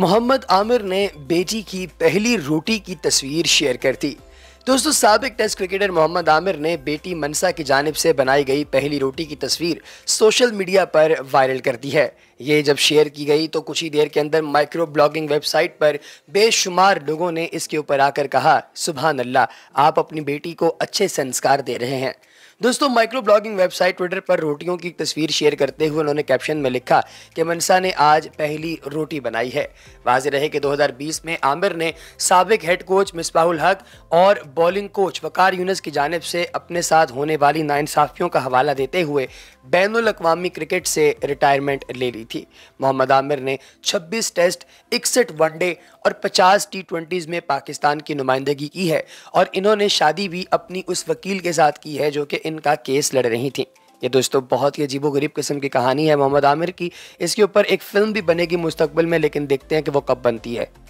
मोहम्मद आमिर ने बेटी की पहली रोटी की तस्वीर शेयर कर दी दोस्तों सबक टेस्ट क्रिकेटर मोहम्मद आमिर ने बेटी मनसा की जानब से बनाई गई पहली रोटी की तस्वीर सोशल मीडिया पर वायरल कर दी है ये जब शेयर की गई तो कुछ ही देर के अंदर माइक्रो ब्लॉगिंग वेबसाइट पर बेशुमार लोगों ने इसके ऊपर आकर कहा सुबह अल्लाह आप अपनी बेटी को अच्छे संस्कार दे रहे हैं दोस्तों माइक्रो ब्लॉगिंग वेबसाइट ट्विटर पर रोटियों की तस्वीर शेयर करते हुए उन्होंने कैप्शन में लिखा कि मनसा ने आज पहली रोटी बनाई है वाज रहे कि 2020 में आमिर ने सबक हेड कोच मिसबाहुल हक और बॉलिंग कोच वकार यूनस की जानब से अपने साथ होने वाली नाइंसाफ़ियों का हवाला देते हुए बैन अवी क्रिकेट से रिटायरमेंट ले ली थी मोहम्मद आमिर ने 26 टेस्ट इकसठ वनडे और 50 टी ट्वेंटीज़ में पाकिस्तान की नुमाइंदगी की है और इन्होंने शादी भी अपनी उस वकील के साथ की है जो कि इनका केस लड़ रही थी ये दोस्तों बहुत ही अजीबो गरीब किस्म की कहानी है मोहम्मद आमिर की इसके ऊपर एक फिल्म भी बनेगी मुस्तकबिल में लेकिन देखते हैं कि वो कब बनती है